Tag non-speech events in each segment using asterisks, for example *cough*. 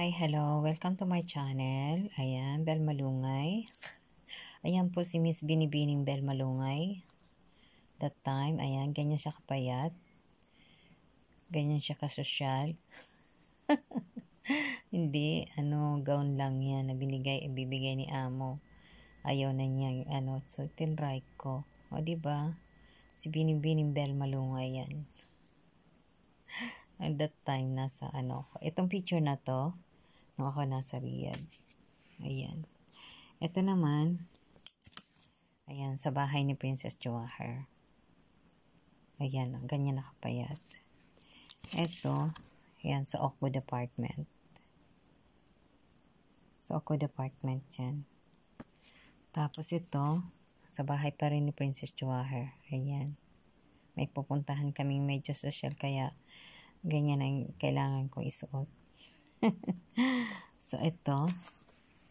Hi, hello. Welcome to my channel. Ayan, Bel Malungay. Ayan po si Miss Binibining Bel Malungay. That time, ayan, ganyan siya kapayat. Ganyan siya kasosyal. *laughs* Hindi, ano, gown lang yan na binigay, ibibigay ni Amo. Ayaw na niya, ano, so tinry ko. O, ba diba? Si Binibining Bel Malungay yan. *laughs* at that time nasa ano ko. Itong picture na to, ako sa Riyadh. Ayan. Ito naman, ayan, sa bahay ni Princess Jawahar. Ayan, ganyan nakapayat. Ito, ayan, sa Oakwood Department. Sa Oakwood Department yan. Tapos ito, sa bahay pa rin ni Princess Jawahar. Ayan. May pupuntahan kaming medyo social kaya ganyan ang kailangan kong isuot. *laughs* so, ito.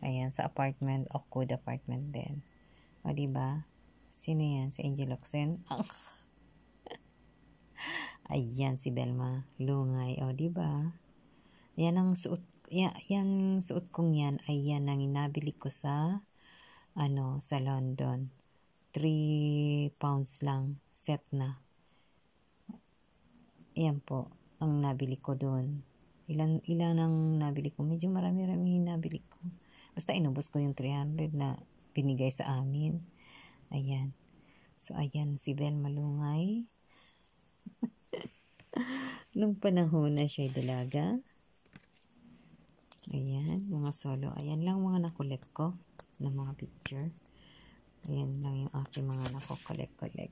Ayan, sa apartment. O, Okud apartment din. O, diba? Sino yan? Si Angel Oxen? *laughs* Ayan, si Belma. Lungay. O, diba? Yan ang suot yan, suot kong yan Ayan yan ang inabili ko sa ano sa London 3 pounds lang set na yan po ang nabili ko doon Ilan, ilan ang nabili ko? Medyo marami-rami nabili ko. Basta inubos ko yung 300 na binigay sa amin. Ayan. So, ayan si Ben Malungay. *laughs* Nung panahon na siya dalaga. Ayan, mga solo. Ayan lang mga nakulit ko ng mga picture. Ayan lang yung aking mga nakukulit-kulit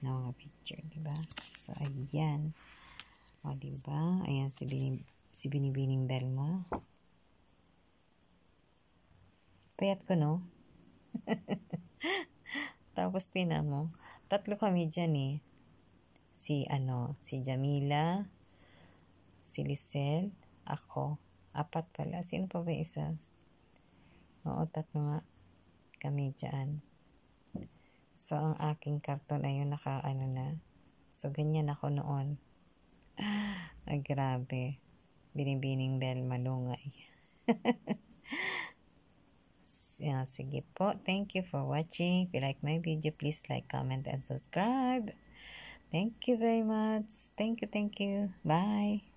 ng mga picture, diba? So, ayan. Ayan. O, diba? Ayan si, binib si Binibining Belma. Payat ko, no? *laughs* Tapos pina mo, tatlo kami dyan eh. Si ano, si Jamila, si Lisel, ako. Apat pala. Sino pa ba isa? Oo, tatlo nga. Kami dyan. So, ang aking karton ayun naka ano na. So, ganyan ako noon. Ay, grabe. Binibining bell malungay. *laughs* yeah, sige po. Thank you for watching. If you like my video, please like, comment, and subscribe. Thank you very much. Thank you, thank you. Bye.